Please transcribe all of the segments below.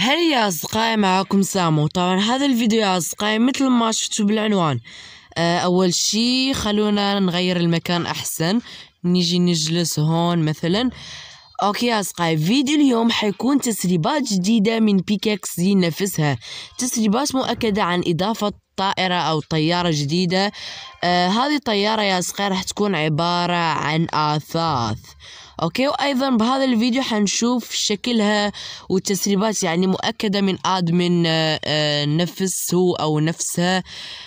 هلا يا أصدقائي معكم سامو طبعا هذا الفيديو يا أصدقائي مثل ما شفتوا بالعنوان آه، أول شي خلونا نغير المكان أحسن نيجي نجلس هون مثلا اوكي يا اصدقائي فيديو اليوم حيكون تسريبات جديدة من بيكاكس دي نفسها تسريبات مؤكدة عن اضافة طائرة او طيارة جديدة آه هذه الطيارة يا اصدقائي راح تكون عبارة عن اثاث أوكي وأيضا بهذا الفيديو حنشوف شكلها والتسريبات يعني مؤكدة من آدمن آه، آه، نفس هو أو نفسها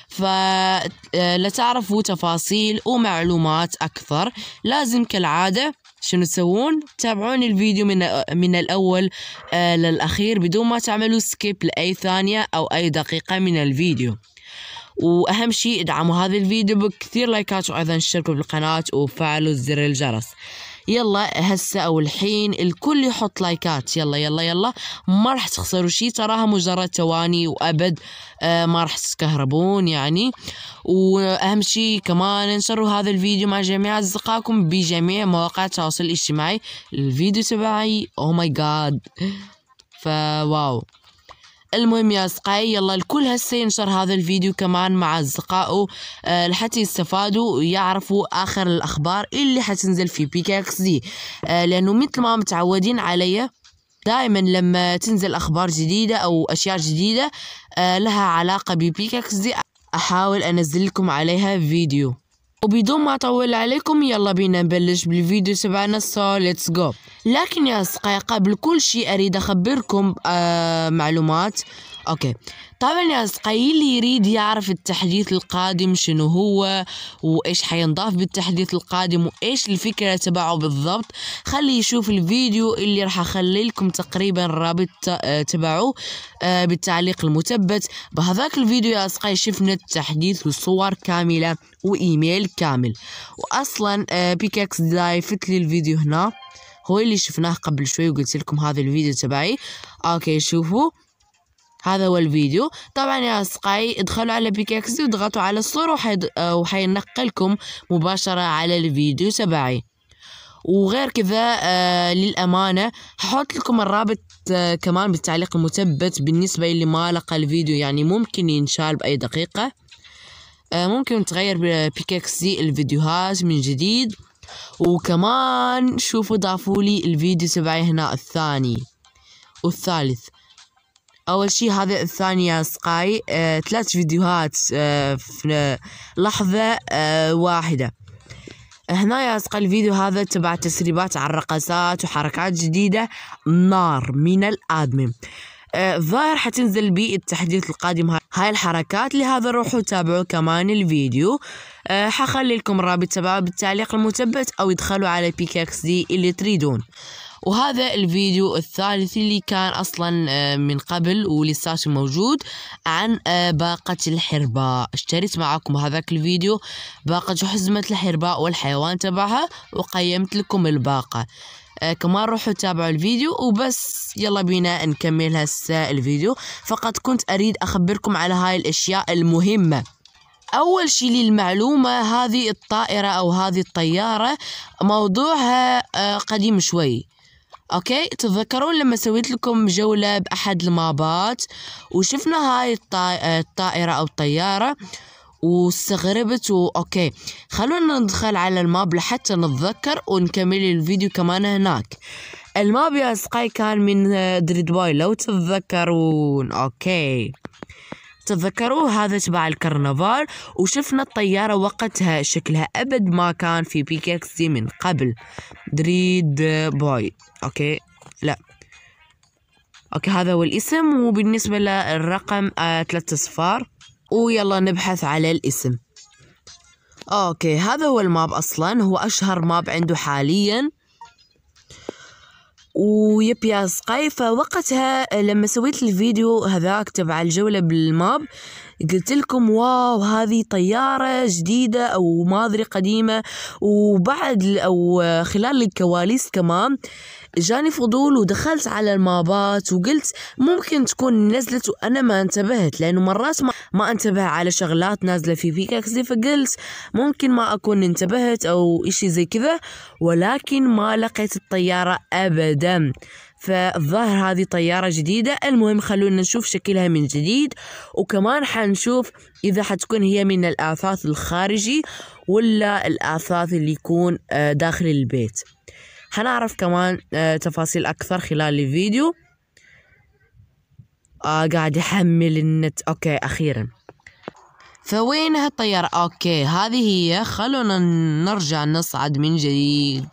فلتعرفوا آه، تفاصيل ومعلومات أكثر لازم كالعادة شنو تسوون تابعون الفيديو من من الاول للاخير بدون ما تعملوا سكيب لاي ثانيه او اي دقيقه من الفيديو واهم شيء ادعموا هذا الفيديو بكثير لايكات وايضا اشتركوا بالقناه وفعلوا زر الجرس يلا هسه او الحين الكل يحط لايكات يلا يلا يلا ما راح تخسروا شيء تراها مجرد ثواني وابد آه، ما راح تتكهربون يعني واهم شيء كمان انشروا هذا الفيديو مع جميع اصدقائكم بجميع مواقع التواصل الاجتماعي الفيديو تبعي او ماي جاد فواو المهم يا أصدقائي يلا الكل هسه ينشر هذا الفيديو كمان مع أصدقائه آه، لحتى يستفادوا ويعرفوا آخر الأخبار اللي حتنزل في بي اكس دي لأنه مثل ما متعودين عليا دائما لما تنزل أخبار جديدة أو أشياء جديدة آه، لها علاقة ببيكاكس دي أحاول أنزل لكم عليها فيديو وبدون ما اطول عليكم يلا بينا نبلش بالفيديو تبعنا سو ليتس جو لكن يا اصدقائي قبل كل شيء اريد اخبركم آه معلومات اوكي طبعا يا أصدقائي اللي يريد يعرف التحديث القادم شنو هو وايش حينضاف بالتحديث القادم وايش الفكرة تبعه بالضبط خلي يشوف الفيديو اللي راح اخلي لكم تقريبا الرابط آه، تبعه آه، بالتعليق المثبت بهذاك الفيديو يا أصدقائي شفنا التحديث وصور كاملة وايميل كامل واصلا آه، بيكاكس ضايفت لي الفيديو هنا هو اللي شفناه قبل شوي وقلت لكم هذا الفيديو تبعي اوكي شوفوا هذا هو الفيديو طبعا يا أصدقائي ادخلوا على بيكاكسي واضغطوا على الصورة وحيد... آه، وحينقلكم مباشرة على الفيديو تبعي وغير كذا آه للأمانة هحط لكم الرابط آه كمان بالتعليق المثبت بالنسبة اللي ما لقى الفيديو يعني ممكن ينشال بأي دقيقة آه ممكن تغير بيكاكسي الفيديوهات من جديد وكمان شوفوا ضافوا لي الفيديو تبعي هنا الثاني والثالث أول شي هذا الثانية سقاي آه ثلاث فيديوهات آه في لحظة آه واحدة هنا يا يسقى الفيديو هذا تبع تسريبات على الرقصات وحركات جديدة نار من الآدمي الظاهر آه، حتنزل بالتحديث القادم هاي الحركات لهذا روحوا تابعوا كمان الفيديو أه حخلي لكم الرابط تبعه بالتعليق المثبت او ادخلوا على بيكاكس دي اللي تريدون وهذا الفيديو الثالث اللي كان اصلا آه، من قبل ولساته موجود عن آه، باقة الحرباء اشتريت معاكم هذاك الفيديو باقة حزمة الحرباء والحيوان تبعها وقيمت لكم الباقة آه، كمان روحوا تابعوا الفيديو وبس يلا بينا نكمل هسه الفيديو فقط كنت أريد أخبركم على هاي الأشياء المهمة أول شيء للمعلومة هذه الطائرة أو هذه الطيارة موضوعها آه، قديم شوي اوكي تتذكرون لما سويت لكم جولة بأحد المابات وشفنا هاي آه، الطائرة او الطيارة واستغربت اوكي خلونا ندخل على الماب لحتى نتذكر ونكمل الفيديو كمان هناك الماب يا سقاي كان من دريد باي لو تتذكرون اوكي تذكروا هذا تبع الكرنفال وشفنا الطيارة وقتها شكلها أبد ما كان في بيكاكس دي من قبل دريد باي أوكي لا أوكي هذا هو الاسم وبالنسبة للرقم آه، ثلاثة صفار ويلا نبحث على الاسم اوكي هذا هو الماب اصلا هو اشهر ماب عنده حاليا ويب يا سقاي فوقتها لما سويت الفيديو هذاك تبع الجولة بالماب قلت لكم واو هذه طيارة جديدة أو ما أدري قديمة وبعد أو خلال الكواليس كمان جاني فضول ودخلت على المابات وقلت ممكن تكون نزلت وأنا ما انتبهت لأنه مرات ما, ما انتبه على شغلات نازلة في بيكاكس دي فقلت ممكن ما أكون انتبهت أو إشي زي كذا ولكن ما لقيت الطيارة أبدا فالظاهر هذه طيارة جديدة المهم خلونا نشوف شكلها من جديد وكمان حنشوف إذا حتكون هي من الأثاث الخارجي ولا الأثاث اللي يكون آه، داخل البيت حنعرف كمان آه، تفاصيل أكثر خلال الفيديو آه قاعد يحمل النت أوكي أخيرا فوين هالطيارة أوكي هذه هي خلونا نرجع نصعد من جديد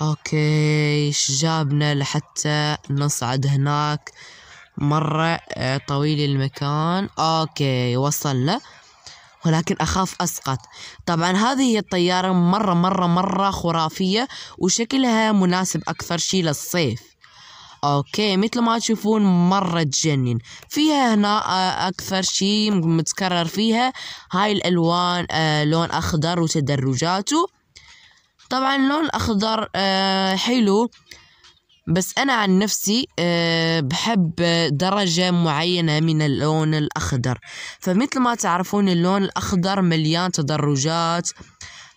أوكي إيش جابنا لحتى نصعد هناك مرة آه، طويل المكان أوكي وصلنا ولكن أخاف أسقط طبعا هذه هي الطيارة مرة مرة مرة خرافية وشكلها مناسب أكثر شي للصيف اوكي مثل ما تشوفون مره تجنن فيها هنا آه، اكثر شيء متكرر فيها هاي الالوان آه، لون اخضر وتدرجاته طبعا لون اخضر آه، حلو بس أنا عن نفسي آه، بحب درجة معينة من اللون الأخضر فمثل ما تعرفون اللون الأخضر مليان تدرجات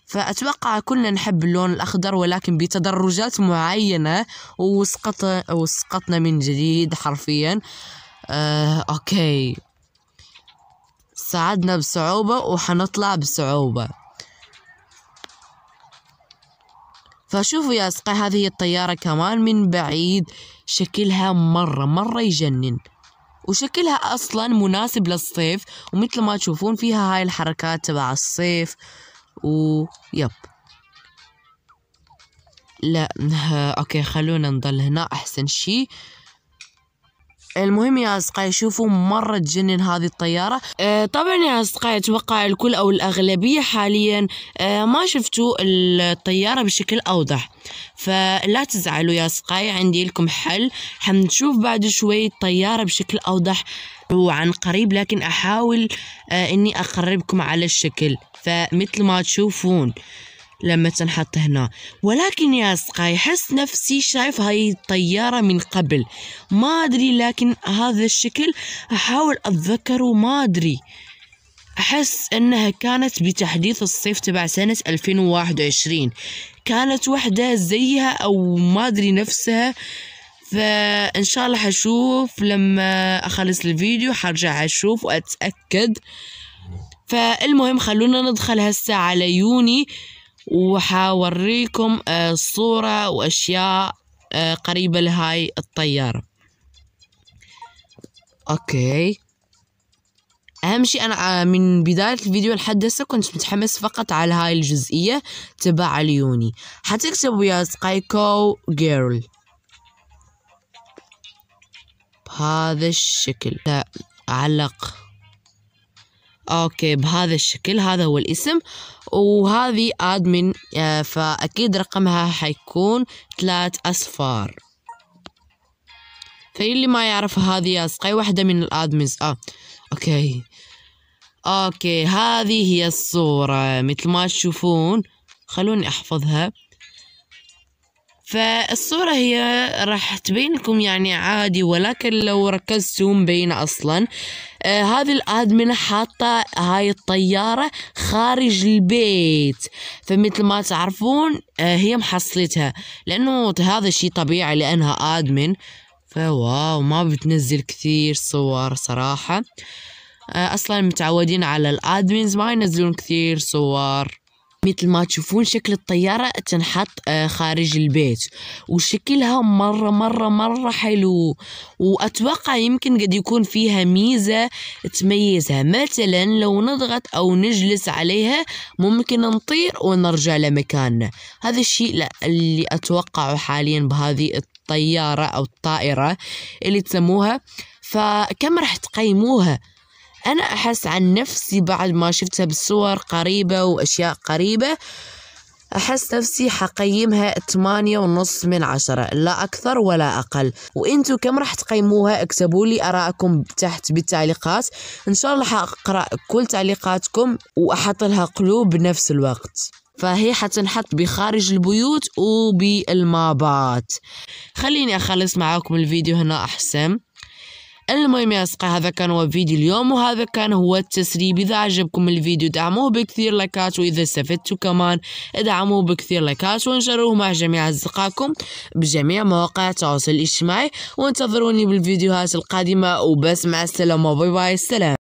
فأتوقع كلنا نحب اللون الأخضر ولكن بتدرجات معينة وسقط وسقطنا من جديد حرفيا أه أوكي صعدنا بصعوبة وحنطلع بصعوبة فشوفوا يا أصدقائي هذه الطيارة كمان من بعيد شكلها مرة مرة يجنن وشكلها أصلا مناسب للصيف ومثل ما تشوفون فيها هاي الحركات تبع الصيف ويب لا اوكي خلونا نضل هنا احسن شي المهم يا أصدقائي شوفوا مرة تجنن هذه الطيارة آه طبعا يا أصدقائي أتوقع الكل أو الأغلبية حاليا آه ما شفتوا الطيارة بشكل أوضح فلا تزعلوا يا أصدقائي عندي لكم حل حنشوف بعد شوي الطيارة بشكل أوضح وعن قريب لكن أحاول آه أني أقربكم على الشكل فمثل ما تشوفون لما تنحط هنا ولكن يا أصدقائي حس نفسي شايف هاي الطيارة من قبل ما أدري لكن هذا الشكل أحاول أتذكره ما أدري أحس أنها كانت بتحديث الصيف تبع سنة 2021 كانت وحدة زيها أو ما أدري نفسها فإن شاء الله حشوف لما أخلص الفيديو حرجع أشوف وأتأكد فالمهم خلونا ندخل هسه على يوني وحوريكم آه، صورة وأشياء آه، قريبة لهاي الطيارة أوكي أهم شيء أنا آه، من بداية الفيديو لحد هسه كنت متحمس فقط على هاي الجزئية تبع اليوني حتكتب ويا سكايكو جيرل بهذا الشكل لا علق اوكي بهذا الشكل هذا هو الاسم وهذه ادمن آه، فاكيد رقمها حيكون ثلاث اصفار فاللي ما يعرف هذه اسقي واحدة من الادمنز اه اوكي اوكي هذه هي الصورة مثل ما تشوفون خلوني احفظها فالصورة هي راح تبين لكم يعني عادي ولكن لو ركزتوا مبينة أصلا آه هذه الآدمنة حاطة هاي الطيارة خارج البيت فمثل ما تعرفون آه هي محصلتها لأنه هذا الشي طبيعي لأنها آدمن فواو ما بتنزل كثير صور صراحة آه أصلا متعودين على الآدمنز ما ينزلون كثير صور مثل ما تشوفون شكل الطيارة تنحط آه، خارج البيت وشكلها مرة مرة مرة حلو وأتوقع يمكن قد يكون فيها ميزة تميزها مثلا لو نضغط أو نجلس عليها ممكن نطير ونرجع لمكاننا هذا الشيء اللي أتوقعه حاليا بهذه الطيارة أو الطائرة اللي تسموها فكم راح تقيموها أنا أحس عن نفسي بعد ما شفتها بصور قريبة وأشياء قريبة أحس نفسي حقيمها ثمانية ونص من عشرة لا أكثر ولا أقل وإنتوا كم راح تقيموها اكتبوا لي أراءكم تحت بالتعليقات إن شاء الله حأقرأ كل تعليقاتكم وأحط لها قلوب بنفس الوقت فهي حتنحط بخارج البيوت وبالمابات خليني أخلص معاكم الفيديو هنا أحسن المهم يا اصدقاء هذا كان هو فيديو اليوم وهذا كان هو التسريب اذا عجبكم الفيديو دعموه بكثير لايكات واذا استفدتوا كمان ادعموه بكثير لايكات وانشروه مع جميع اصدقائكم بجميع مواقع التواصل الاجتماعي وانتظروني بالفيديوهات القادمه وبس مع السلامه باي باي السلام